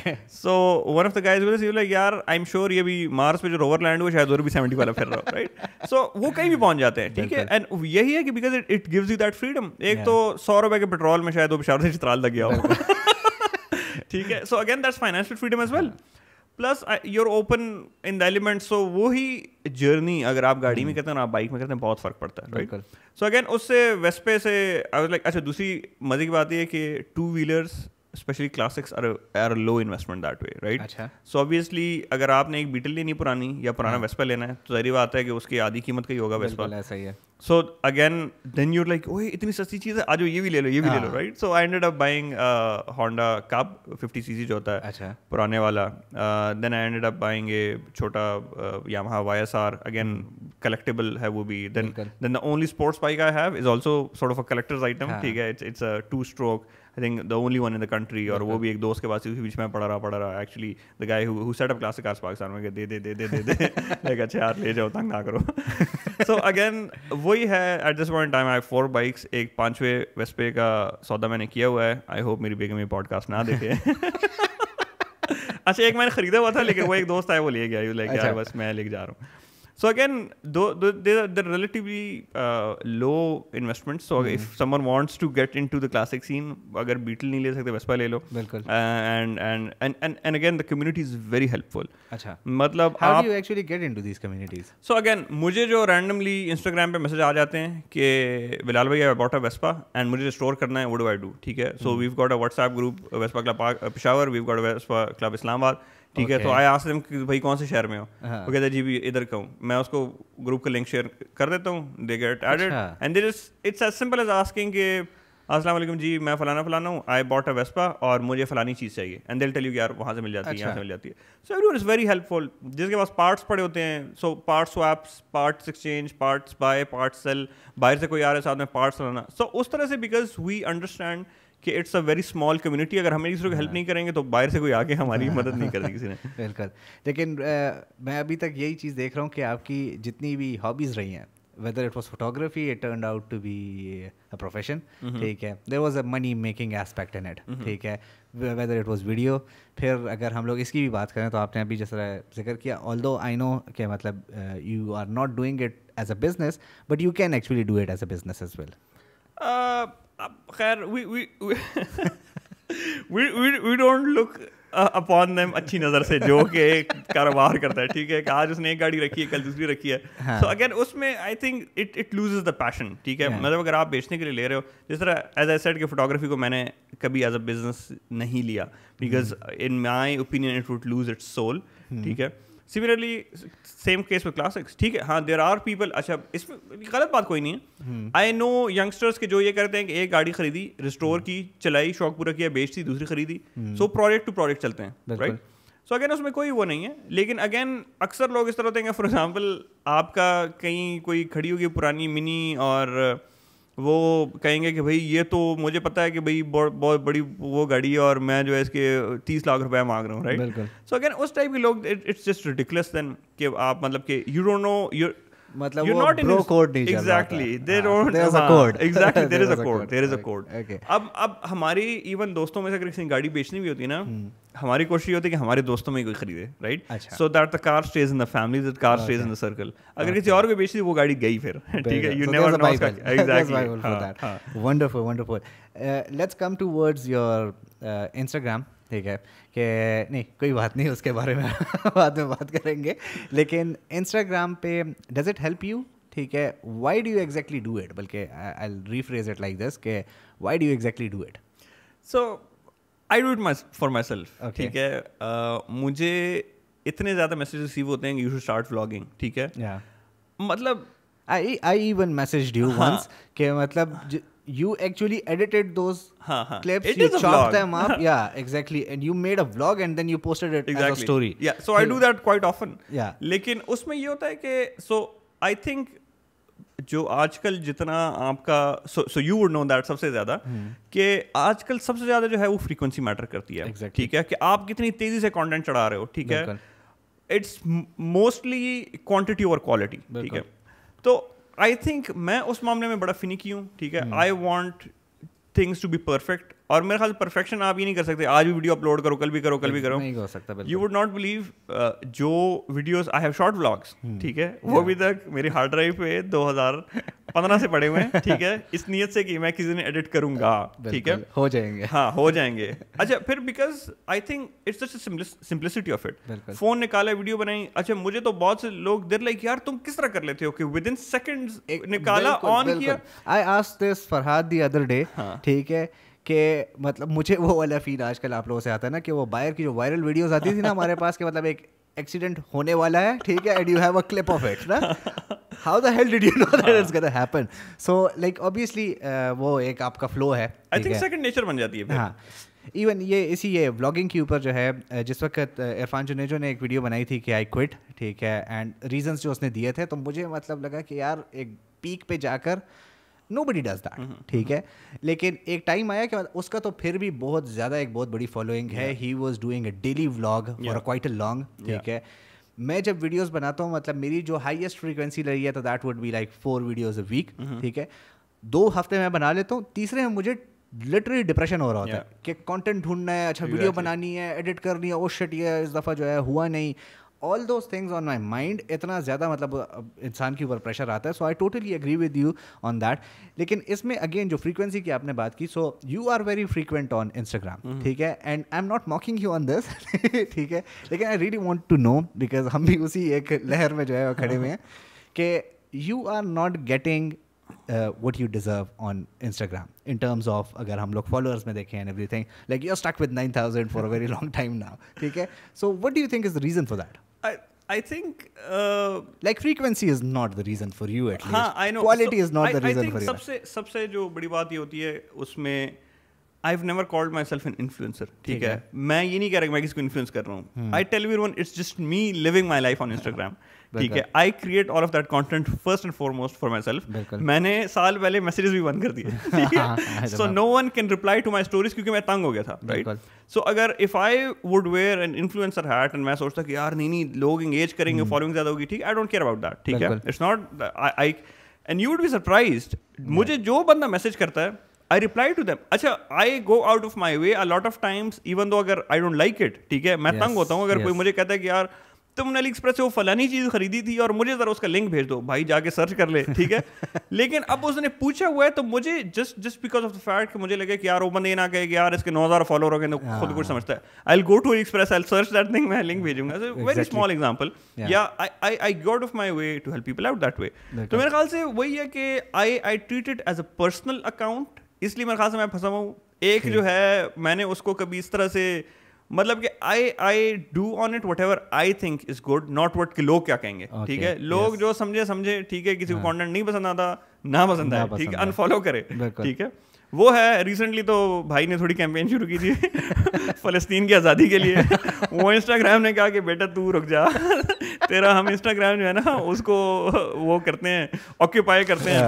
right so one of the guys like यार आई एम श्योर ये भी मार्स पे जो रोवर लैंड हुआ शायद उधर भी सेवेंटी वाला फिर रहा है राइट सो वो कहीं भी पहुँच जाते हैं ठीक है एंड यही है कि because it it gives you that freedom एक तो सौ रुपए के पेट्रोल में शायद वो बिशार से चित्राल लग गया हो *laughs* ठीक है so again that's financial freedom as well plus you're open in the element सो वो ही जर्नी अगर आप गाड़ी में hmm. करते हैं और आप बाइक में करते हैं बहुत फर्क पड़ता है राइट सो अगेन उससे वेस्पे से आई लाइक अच्छा दूसरी मजे की बात यह कि two wheelers specially classics are are low investment that way right अच्छा सो ऑब्वियसली अगर आपने एक बीटल लेनी पुरानी या पुराना वेस्पा हाँ। लेना है तो जहरी बात है कि उसकी आधी कीमत का ही होगा वेस्पा ऐसा ही है so again then you're like ओ इतनी सस्ती चीज़ है आज ये भी ले लो ये भी ले लो right so I ended up buying Honda fifty C C जो होता है अच्छा पुराने वाला then I ended up buying a छोटा Y S R again collectible है वो भी then then the only sports bike I have is also sort of a collector's item ठीक है it's it's a two stroke I think the only one in the country और वो भी एक दोस्त के पास उसी बीच में पढ़ रहा पढ़ रहा actually the guy who set up class cars Pakistan में दे दे दे दे दे दे लाइक अच्छा यार ले जाओ तंग ना करो सो अगेन वो वही है at this point time I four bikes एक पांचवे वेस्पे का सौदा मैंने किया हुआ है आई होप मेरी बेगम ये पॉडकास्ट ना देखे *laughs* *laughs* अच्छा एक मैंने खरीदा हुआ था लेकिन वो एक दोस्त आया वो ले गया यू लेके अच्छा। बस मैं लेके जा रहा हूँ So again, they're, relatively uh, low investments. So if hmm. someone wants to get into the classic scene, agar Beetle nahi le sakte, Vespa le lo. Uh, and, and, and, and, and again, the community is very helpful. Matlab, How do you actually get into these communities? So again, मुझे जो randomly Instagram पे message आ जाते हैं कि विलाल भैया about a Vespa and मुझे store करना है, what do I do? ठीक है? So hmm. we've got a WhatsApp group, Vespa Club uh, Peshawar, we've got Vespa Club Islamabad. ठीक okay. है तो आई आस देम भाई कौन से शहर में हो हाँ। वो कहते हैं जी भी इधर का हूँ मैं उसको ग्रुप का लिंक शेयर कर देता हूँ they get added and there is it's as simple as asking के अस्सलाम वालेकुम जी मैं फलाना फलाना हूँ आई बॉट अ वेस्पा और मुझे फलानी चीज़ चाहिए एंड दिल टेल यू यार वहाँ से मिल जाती है यहाँ से अच्छा। मिल जाती है so every is very helpful जिसके पास पार्ट्स पड़े होते हैं so parts swaps parts exchange parts buy parts sell बाहर से कोई आ रहा है साथ में पार्ट्स लाना सो उस तरह से बिकॉज वी अंडरस्टैंड कि it's a very small community अगर हमें एक को हेल्प नहीं करेंगे तो बाहर से कोई आगे हमारी मदद नहीं करेगी किसी ने *laughs* बिल्कुल लेकिन uh, मैं अभी तक यही चीज़ देख रहा हूँ कि आपकी जितनी भी
हॉबीज रही हैं whether it was photography it turn out to be a profession ठीक है there was a money making aspect in it ठीक है वेदर इट वॉज वीडियो फिर अगर हम लोग इसकी भी बात करें तो आपने अभी जैसा जिक्र किया ऑल दो आई नो के मतलब you are not doing it as a business but you can actually do it as a business as well
खैर we we we don't look upon them अच्छी नज़र से जो कि कारोबार करता है ठीक है आज उसने एक गाड़ी रखी है कल दूसरी रखी है सो हाँ। अगेन उसमें I think it it lose the passion ठीक है हाँ। मतलब अगर आप बेचने के लिए ले रहे हो जिस तरह एज आई सेड कि फोटोग्राफी को मैंने कभी एज अ बिजनेस नहीं लिया because in my opinion it would lose its soul ठीक है similarly same case with classics ठीक है हाँ देर आर पीपल अच्छा इसमें गलत बात कोई नहीं है आई नो यंगस्टर्स के जो ये करते हैं कि एक गाड़ी खरीदी रिस्टोर हम्म। की चलाई शौक पूरा किया बेच दी दूसरी खरीदी सो प्रोजेक्ट टू प्रोजेक्ट चलते हैं राइट सो अगेन उसमें कोई वो नहीं है लेकिन अगेन अक्सर लोग इस तरह होते हैं फॉर एग्जाम्पल आपका कहीं कोई खड़ी होगी पुरानी मिनी और uh, वो कहेंगे कि भाई ये तो मुझे पता है कि भाई बहुत बड़ी वो गाड़ी है और मैं जो है इसके तीस लाख रुपए मांग रहा हूँ राइट सो अगेन उस टाइप के लोग इट्स जस्ट रिडिकलस देन कि आप मतलब कि यू डोंट नो मतलब वो not in कोड नहीं exactly they don't there is a code exactly there is a code there is a code अब अब हमारी इवन दोस्तों में से अगर किसी गाड़ी बेचनी भी होती ना हम्म। हमारी कोशिश होती है कि हमारे दोस्तों में ही कोई खरीदे right so that the car stage in the family that car stage in the circle अगर किसी और को बेच दी वो गाड़ी गई फिर *laughs* ठीक है you never know exactly wonderful wonderful
let's come towards your Instagram ठीक है कि नहीं कोई बात नहीं उसके बारे में *laughs* बाद में बात करेंगे लेकिन इंस्टाग्राम पे डज इट हेल्प यू ठीक है why do you exactly do it बल्कि I rephrase it like this के why do you
exactly do it so I do it for my self ठीक है uh, मुझे इतने ज़्यादा मैसेज रिसीव होते हैं यू शुड स्टार्ट व्लॉगिंग ठीक है yeah. मतलब
I I even message due once के मतलब you actually edited those Haan, huh. clips. It you is chopped vlog. them up. yeah, exactly. And you made a vlog and then you posted it exactly. as a story. Yeah. So I do that
quite often. Yeah. लेकिन उसमें ये होता है कि so I think जो आजकल जितना आपका so you would know that सबसे ज़्यादा कि आजकल सबसे ज़्यादा जो है वो फ्रीक्वेंसी मैटर करती है exactly. ठीक है कि आप कितनी तेज़ी से कंटेंट चढ़ा रहे हो ठीक है इट्स मोस्टली क्वांटिटी और क्वालिटी ठीक है तो आई थिंक मैं उस मामले में बड़ा फिनिकी हूँ ठीक है I want things to be perfect और मेरे ख्याल परफेक्शन आप ये नहीं कर सकते आज भी वीडियो अपलोड करो कल भी करो कल भी करो नहीं कर सकता यू वुड नॉट बिलीव जो videos I have short vlogs ठीक है वो अभी तक मेरी हार्ड ड्राइव पे 2015 से पड़े हुए हैं *laughs* ठीक है इस नीयत से कि मैं किसी ने एडिट करूंगा ठीक है हो जाएंगे हाँ हो जाएंगे अच्छा फिर because I think it's just simplicity of it phone निकाला वीडियो बनाई अच्छा मुझे तो बहुत से लोग देर लाइक यार तुम किस तरह कर लेते हो कि विद इन सेकेंड निकाला ऑन किया
I ask this Farhad the other day ठीक है कि मतलब मुझे वो वाला फील आजकल आप लोगों से आता है ना कि वो बायर की जो वायरल वीडियोस आती थी ना हमारे पास के मतलब एक एक्सीडेंट होने वाला है ठीक है and you have a clip of it ना how the hell did you know that it's gonna happen so like obviously वो एक आपका फ्लो है आई थिंक सेकंड नेचर बन जाती है हाँ इवन ये इसी ये व्लॉगिंग के ऊपर जो है जिस वक्त इरफान जुनेजो ने एक वीडियो बनाई थी कि आई क्विट ठीक है एंड रीजंस जो उसने दिए थे तो मुझे मतलब लगा कि यार एक पीक पे जाकर नो बडी डज दैट ठीक है लेकिन एक टाइम आया कि उसका तो फिर भी बहुत ज़्यादा एक बहुत बड़ी फॉलोइंग है he was doing daily vlog for quite a long ठीक है मैं जब वीडियोस बनाता हूँ मतलब मेरी जो हाईएस्ट फ्रीक्वेंसी रही है तो that would be like four videos a week ठीक है दो हफ्ते में बना लेता हूँ तीसरे में मुझे लिटरली डिप्रेशन हो रहा होता yeah. है कि कंटेंट ढूंढना है अच्छा exactly. वीडियो बनानी है एडिट करनी है ओ oh शिट ये इस दफ़ा जो है हुआ नहीं all those things on my mind इतना ज़्यादा मतलब इंसान के ऊपर प्रेशर आता है so I totally agree with you on that लेकिन इसमें अगेन जो फ्रीक्वेंसी की आपने बात की so you are very frequent on Instagram ठीक है and I am not mocking you on this ठीक है लेकिन I really want to know because हम भी उसी एक लहर में जो है खड़े हुए हैं *laughs* कि you are not getting what you deserve on Instagram in terms of अगर हम लोग फॉलोअर्स में देखें and everything like you are stuck with nine thousand for a very long time now ठीक है so what do you think is the reason for that I think uh, like frequency is not the reason for
you हाँ, I know. Quality so, is not I, the सबसे सबसे जो बड़ी बात ये होती है उसमें I have never called myself an influencer ठीक है मैं ये नहीं कह रहा कि मैं किसी को इन्फ्लुएंस कर रहा हूँ I tell you one it's just me living my life on Instagram ठीक है I create all of that content first and foremost for my myself मैंने साल पहले मैसेजेस भी बंद कर दिए so no one can reply to my stories क्योंकि मैं तंग हो गया था राइट सो अगर if I would wear an influencer hat and मैं सोचता कि यार नहीं नहीं लोग इंगेज करेंगे फॉलोइंग हम्म। ज्यादा होगी ठीक I don't care about that ठीक है it's not I and you would be surprise मुझे जो बंदा मैसेज करता है आई रिप्लाई टू दैम अच्छा I go out of my way a lot of times even though अगर आई डोंट लाइक इट ठीक है मैं yes, तंग होता हूँ अगर yes. कोई मुझे कहता है कि यार तुमने अली एक्सप्रेस से वो फलानी चीज़ खरीदी थी और मुझे ज़रा उसका लिंक भेज दो भाई जाके सर्च कर ले ठीक है *laughs* लेकिन अब उसने पूछा हुआ है तो मुझे just just because of the fact कि मुझे लगे कि यार वो बंदे ना कहे कि यार इसके नौ हज़ार फॉलोअर हो गए तो खुद हाँ। कुछ समझता है I go to express I search that thing मैं लिंक भेजूंगा वेरी स्मॉल एग्जाम्पल या I I got of my way to help people out that way तो मेरे ख्याल से वही है कि I I treat it as a personal account इसलिए मेरे ख्याल से मैं फंसा हुआ हूँ एक जो है मैंने उसको कभी इस तरह से मतलब कि I I do on it whatever I think is good not what के लोग क्या कहेंगे ठीक okay, है लोग yes. जो समझे समझे ठीक है किसी को कॉन्टेंट हाँ। नहीं पसंद आता ना पसंद आया ठीक है अनफॉलो करे ठीक है वो है रिसेंटली तो भाई ने थोड़ी कैंपेन शुरू की थी *laughs* फलस्तीन की आज़ादी के लिए वो इंस्टाग्राम ने कहा कि बेटा तू रुक जा तेरा हम इंस्टाग्राम जो है ना उसको वो करते हैं ऑक्यूपाई करते हैं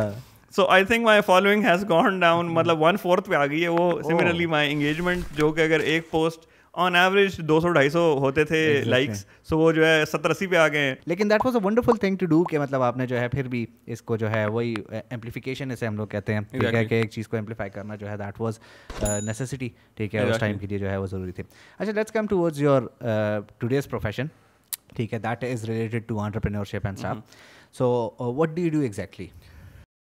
so I think my following has gone down मतलब वन फोर्थ पे आ गई है वो सिमिलरली माई एंगेजमेंट जो कि अगर एक पोस्ट ऑन एवरेज दो सौ ढाई सौ होते थे लाइक्स सो वो जो है सत्तर अस्सी पे आ गए लेकिन that was a wonderful thing to do
के मतलब आपने जो है फिर भी इसको जो है वही एम्पलीफिकेशन इसे हम लोग कहते हैं ठीक है कि एक चीज़ को एम्पलीफाई करना जो है दैट वॉज नेसेसिटी ठीक है उस टाइम के लिए जो है वो ज़रूरी थी अच्छा let's come towards your today's profession ठीक है that is related to entrepreneurship and stuff so what do you do exactly